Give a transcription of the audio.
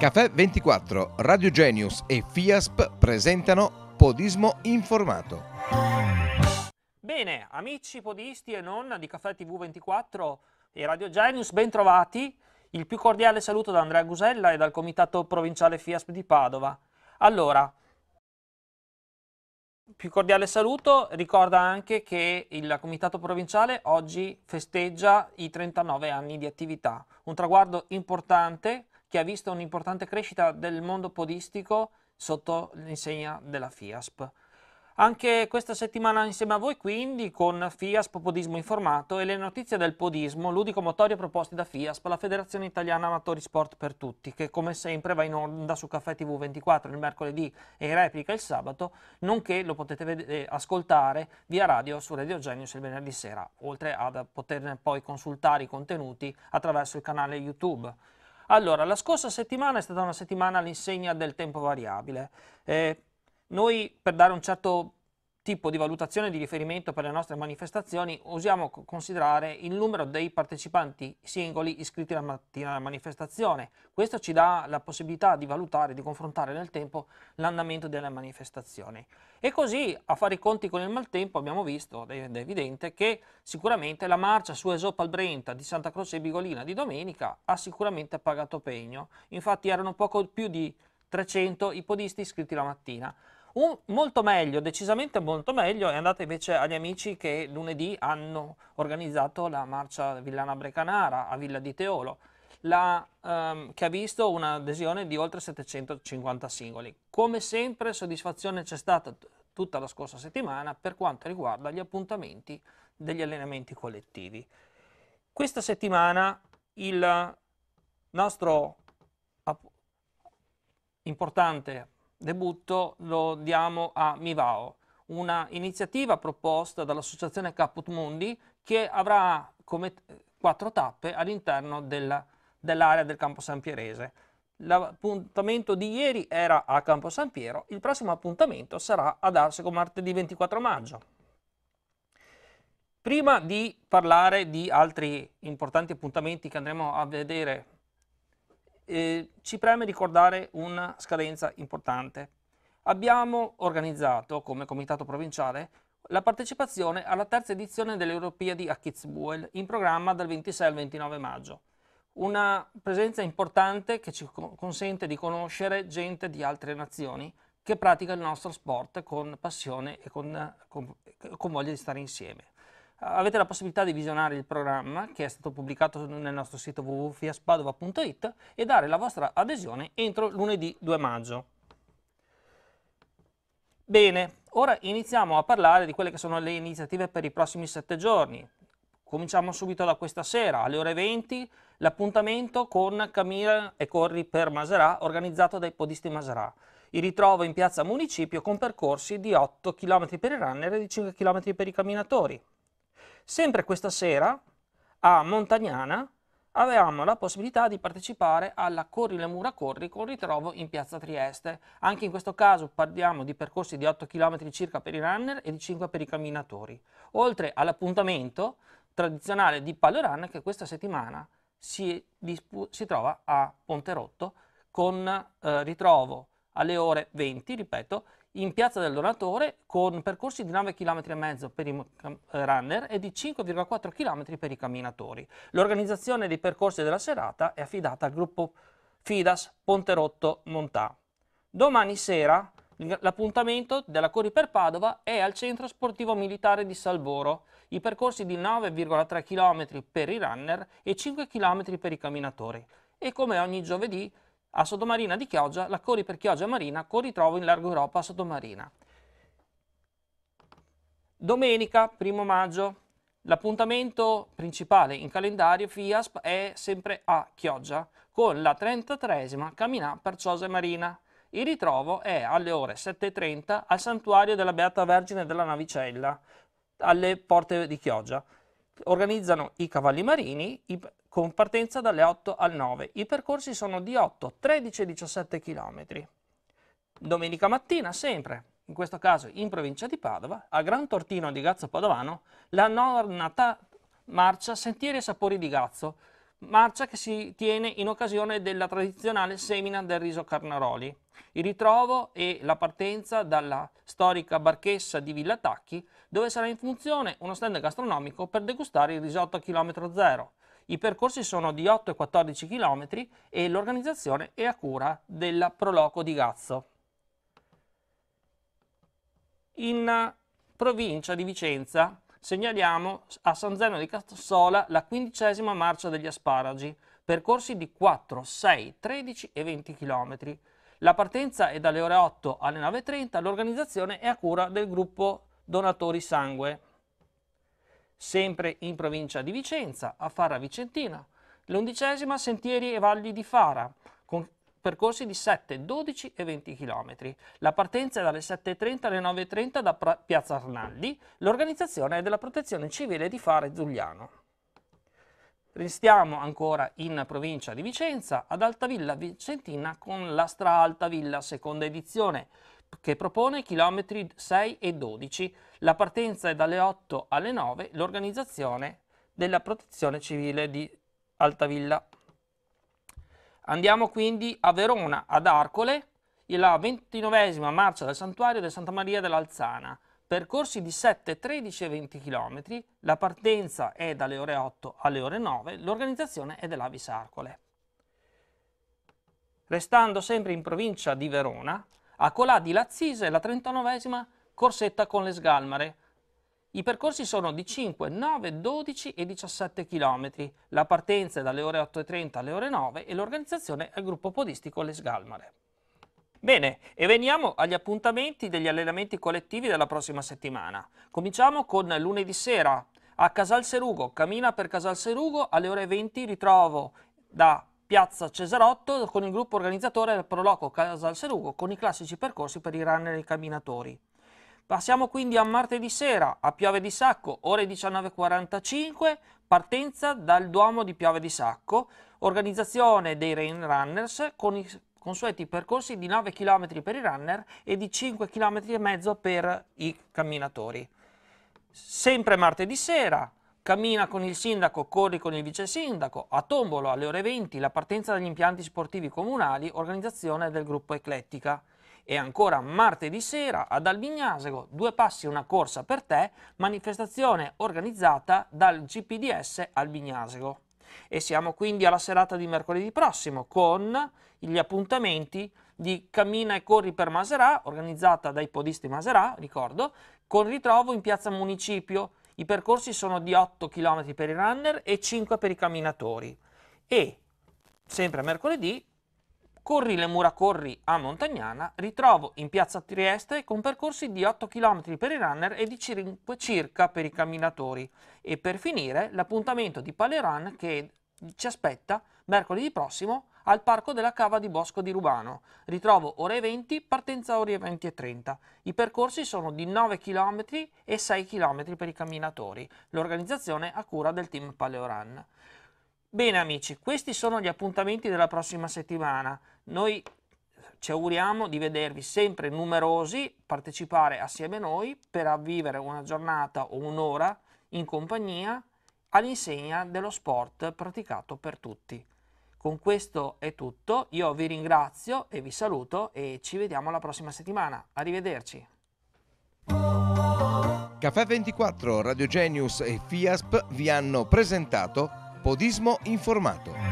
Caffè 24, Radio Genius e FIASP presentano Podismo Informato. Bene, amici podisti e nonna di Caffè TV24 e Radio Genius, bentrovati. Il più cordiale saluto da Andrea Gusella e dal Comitato Provinciale FIASP di Padova. Allora, più cordiale saluto, ricorda anche che il Comitato Provinciale oggi festeggia i 39 anni di attività, un traguardo importante che ha visto un'importante crescita del mondo podistico sotto l'insegna della FIASP. Anche questa settimana insieme a voi quindi con FIASP Podismo Informato e le notizie del podismo ludico-motorio proposte da FIASP, la Federazione Italiana Amatori Sport per Tutti, che come sempre va in onda su Caffè TV24 il mercoledì e in replica il sabato, nonché lo potete vedere, eh, ascoltare via radio su Radio Genius il venerdì sera, oltre a poterne poi consultare i contenuti attraverso il canale YouTube. Allora, la scorsa settimana è stata una settimana all'insegna del tempo variabile. Eh, noi per dare un certo tipo di valutazione di riferimento per le nostre manifestazioni usiamo considerare il numero dei partecipanti singoli iscritti la mattina alla manifestazione. Questo ci dà la possibilità di valutare, di confrontare nel tempo l'andamento della manifestazione. E così a fare i conti con il maltempo abbiamo visto, ed è evidente, che sicuramente la marcia su Esopa al Brenta di Santa Croce e Bigolina di domenica ha sicuramente pagato pegno. Infatti erano poco più di 300 i podisti iscritti la mattina. Un, molto meglio, decisamente molto meglio, è andata invece agli amici che lunedì hanno organizzato la marcia Villana Brecanara a Villa di Teolo, la, um, che ha visto un'adesione di oltre 750 singoli. Come sempre soddisfazione c'è stata tutta la scorsa settimana per quanto riguarda gli appuntamenti degli allenamenti collettivi. Questa settimana il nostro importante debutto lo diamo a Mivao, una iniziativa proposta dall'associazione Caput Mundi che avrà come eh, quattro tappe all'interno dell'area del Campo San Pierese. L'appuntamento di ieri era a Campo San Piero, il prossimo appuntamento sarà ad Arsego martedì 24 maggio. Prima di parlare di altri importanti appuntamenti che andremo a vedere ci preme ricordare una scadenza importante. Abbiamo organizzato come comitato provinciale la partecipazione alla terza edizione delle Europiadi a Kitzbühel in programma dal 26 al 29 maggio. Una presenza importante che ci consente di conoscere gente di altre nazioni che pratica il nostro sport con passione e con, con, con voglia di stare insieme avete la possibilità di visionare il programma che è stato pubblicato nel nostro sito www.fiaspadova.it e dare la vostra adesione entro lunedì 2 maggio. Bene, ora iniziamo a parlare di quelle che sono le iniziative per i prossimi 7 giorni. Cominciamo subito da questa sera, alle ore 20, l'appuntamento con Camilla e Corri per Maserà, organizzato dai podisti Maserà. Il ritrovo in piazza Municipio con percorsi di 8 km per i runner e di 5 km per i camminatori. Sempre questa sera a Montagnana avevamo la possibilità di partecipare alla Corri le mura corri con ritrovo in piazza Trieste. Anche in questo caso parliamo di percorsi di 8 km circa per i runner e di 5 per i camminatori, oltre all'appuntamento tradizionale di Palio Run che questa settimana si, si trova a Ponterotto con eh, ritrovo alle ore 20, ripeto, in piazza del donatore con percorsi di 9,5 km per i eh, runner e di 5,4 km per i camminatori. L'organizzazione dei percorsi della serata è affidata al gruppo Fidas Ponterotto Montà. Domani sera l'appuntamento della Cori per Padova è al Centro Sportivo Militare di Salvoro. I percorsi di 9,3 km per i runner e 5 km per i camminatori. E come ogni giovedì a Sottomarina di Chioggia, la Cori per Chioggia Marina, Cori trovo in largo Europa a Sottomarina. Domenica, primo maggio, l'appuntamento principale in calendario FIASP è sempre a Chioggia, con la 33esima Camminà per Chioggia Marina. Il ritrovo è alle ore 7.30 al Santuario della Beata Vergine della Navicella, alle porte di Chioggia organizzano i cavalli marini, i con partenza dalle 8 al 9. I percorsi sono di 8, 13 e 17 km. Domenica mattina, sempre, in questo caso in provincia di Padova, a Gran Tortino di Gazzo Padovano, la nonata marcia Sentieri e Sapori di Gazzo, marcia che si tiene in occasione della tradizionale semina del riso Carnaroli. Il ritrovo e la partenza dalla storica barchessa di Villa Tacchi, dove sarà in funzione uno stand gastronomico per degustare il risotto a chilometro zero, i percorsi sono di 8 e 14 km e l'organizzazione è a cura della Proloco di Gazzo. In eh, provincia di Vicenza segnaliamo a San Zeno di Castassola la quindicesima marcia degli asparagi, percorsi di 4, 6, 13 e 20 km. La partenza è dalle ore 8 alle 9.30, l'organizzazione è a cura del gruppo Donatori Sangue sempre in provincia di Vicenza, a Fara Vicentina, l'undicesima Sentieri e Valli di Fara, con percorsi di 7, 12 e 20 km. La partenza è dalle 7.30 alle 9.30 da Piazza Arnaldi, l'organizzazione è della Protezione Civile di Fara e Zugliano. Restiamo ancora in provincia di Vicenza, ad Altavilla Vicentina con la Stra Altavilla seconda edizione, che propone chilometri 6 e 12. La partenza è dalle 8 alle 9, l'organizzazione della protezione civile di Altavilla. Andiamo quindi a Verona, ad Arcole, la ventinovesima marcia del santuario di Santa Maria dell'Alzana, percorsi di 7, 13 e 20 km, la partenza è dalle ore 8 alle ore 9, l'organizzazione è dell'Avis Arcole. Restando sempre in provincia di Verona, a Colà di Lazzise la 39esima corsetta con le sgalmare. I percorsi sono di 5, 9, 12 e 17 km. La partenza è dalle ore 8.30 alle ore 9 e l'organizzazione è il gruppo podistico Le Sgalmare. Bene, e veniamo agli appuntamenti degli allenamenti collettivi della prossima settimana. Cominciamo con lunedì sera a Casal Serugo, cammina per Casal Serugo alle ore 20 ritrovo da Piazza Cesarotto con il gruppo organizzatore del Proloco Casal Serugo con i classici percorsi per i runner e i camminatori. Passiamo quindi a martedì sera a Piave di Sacco, ore 19.45, partenza dal Duomo di Piave di Sacco, organizzazione dei Rain Runners con i consueti percorsi di 9 km per i runner e di 5 km e mezzo per i camminatori. Sempre martedì sera, Cammina con il sindaco, corri con il vice sindaco, a Tombolo alle ore 20 la partenza dagli impianti sportivi comunali, organizzazione del gruppo Eclettica. E ancora martedì sera ad Albignasego, due passi una corsa per te, manifestazione organizzata dal GPDS Albignasego. E siamo quindi alla serata di mercoledì prossimo con gli appuntamenti di Cammina e Corri per Maserà, organizzata dai podisti Maserà, ricordo, con ritrovo in piazza Municipio, i percorsi sono di 8 km per i runner e 5 per i camminatori e, sempre mercoledì, Corri le mura corri a Montagnana, ritrovo in piazza Trieste con percorsi di 8 km per i runner e di 5 circa per i camminatori e per finire l'appuntamento di Palerun che ci aspetta mercoledì prossimo al Parco della Cava di Bosco di Rubano. Ritrovo ore 20, partenza ore 20 e 30. I percorsi sono di 9 km e 6 km per i camminatori. L'organizzazione a cura del team Paleoran. Bene amici, questi sono gli appuntamenti della prossima settimana. Noi ci auguriamo di vedervi sempre numerosi, partecipare assieme a noi per avvivere una giornata o un'ora in compagnia all'insegna dello sport praticato per tutti. Con questo è tutto, io vi ringrazio e vi saluto e ci vediamo la prossima settimana. Arrivederci. Caffè 24, Radio Genius e FIASP vi hanno presentato Podismo Informato.